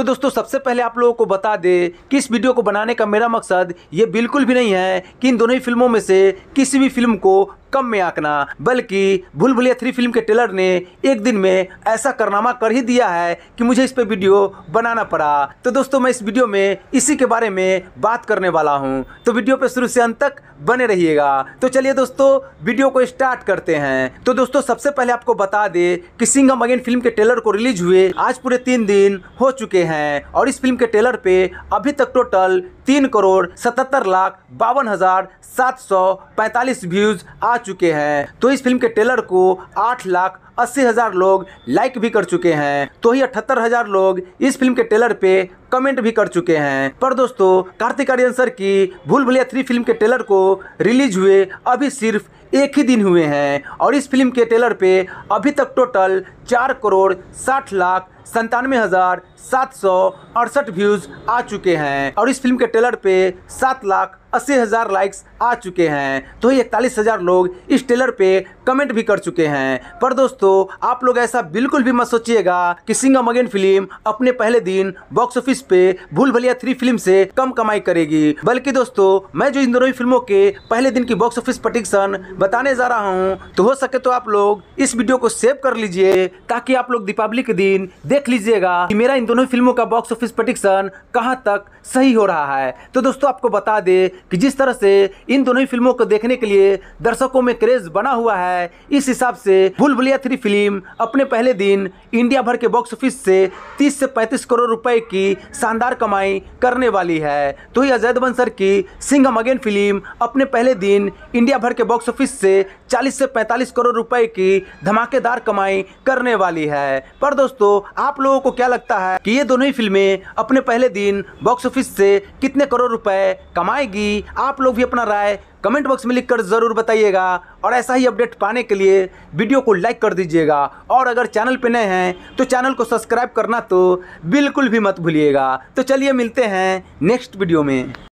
तो दोस्तों सबसे पहले आप लोगों को बता दे कि इस वीडियो को बनाने का मेरा मकसद ये बिल्कुल भी नहीं है कि इन दोनों ही फिल्मों में से किसी भी फिल्म को कम में आंकना बल्कि भूल थ्री फिल्म के टेलर ने एक दिन में ऐसा करनामा कर ही दिया है कि मुझे इस पे वीडियो बनाना पड़ा तो दोस्तों मैं इस वीडियो में इसी के बारे में बात करने वाला हूँ तो वीडियो पे शुरू से अंत तक बने रहिएगा तो चलिए दोस्तों वीडियो को स्टार्ट करते हैं तो दोस्तों सबसे पहले आपको बता दे कि सिंगम अगेन फिल्म के टेलर को रिलीज हुए आज पूरे तीन दिन हो चुके हैं और इस फिल्म के टेलर पे अभी तक टोटल तीन करोड़ सतहत्तर लाख बावन हजार सात सौ पैंतालीस व्यूज आ चुके हैं तो इस फिल्म के ट्रेलर को आठ लाख अस्सी हजार लोग लाइक भी कर चुके हैं तो ही अठहत्तर हजार लोग इस फिल्म के ट्रेलर पे कमेंट भी कर चुके हैं पर दोस्तों कार्तिक आर्यन सर की भूल भुलिया थ्री फिल्म के ट्रेलर को रिलीज हुए अभी सिर्फ एक ही दिन हुए हैं और इस फिल्म के ट्रेलर पे अभी तक टोटल चार करोड़ साठ लाख संतानवे हजार सात सौ अड़सठ व्यूज आ चुके हैं और इस फिल्म के ट्रेलर पे सात लाख अस्सी हजार लाइक्स आ चुके हैं तो ही इकतालीस हजार लोग इस ट्रेलर पे कमेंट भी कर चुके हैं पर दोस्तों आप लोग ऐसा बिल्कुल भी मत सोचिएगा कि सिंगम अगेन फिल्म अपने पहले दिन बॉक्स ऑफिस पे भूल भलिया थ्री फिल्म से कम कमाई करेगी बल्कि दोस्तों मैं जो इन दोनों ही फिल्मों के पहले दिन की बॉक्स ऑफिस प्रटिक्शन बताने जा रहा हूँ तो हो सके तो आप लोग इस वीडियो को सेव कर लीजिए ताकि आप लोग दीपावली के दिन देख लीजिएगा कि मेरा इन दोनों फिल्मों का बॉक्स ऑफिस प्रोडिक्शन कहाँ तक सही हो रहा है तो दोस्तों आपको बता दें कि जिस तरह से इन दोनों ही फिल्मों को देखने के लिए दर्शकों में क्रेज बना हुआ है इस हिसाब से भूल भुलिया थ्री फिल्म अपने पहले दिन इंडिया भर के बॉक्स ऑफिस से तीस से पैंतीस करोड़ रुपए की शानदार कमाई करने वाली है तो ही अजैद बंसर की सिंघम अगेन फिल्म अपने पहले दिन इंडिया भर के बॉक्स ऑफिस से चालीस से पैंतालीस करोड़ रुपए की धमाकेदार कमाई करने वाली है पर दोस्तों आप लोगों को क्या लगता है कि ये दोनों ही फिल्में अपने पहले दिन बॉक्स ऑफिस से कितने करोड़ रुपए कमाएगी आप लोग भी अपना राय कमेंट बॉक्स में लिखकर ज़रूर बताइएगा और ऐसा ही अपडेट पाने के लिए वीडियो को लाइक कर दीजिएगा और अगर चैनल पर नए हैं तो चैनल को सब्सक्राइब करना तो बिल्कुल भी मत भूलिएगा तो चलिए मिलते हैं नेक्स्ट वीडियो में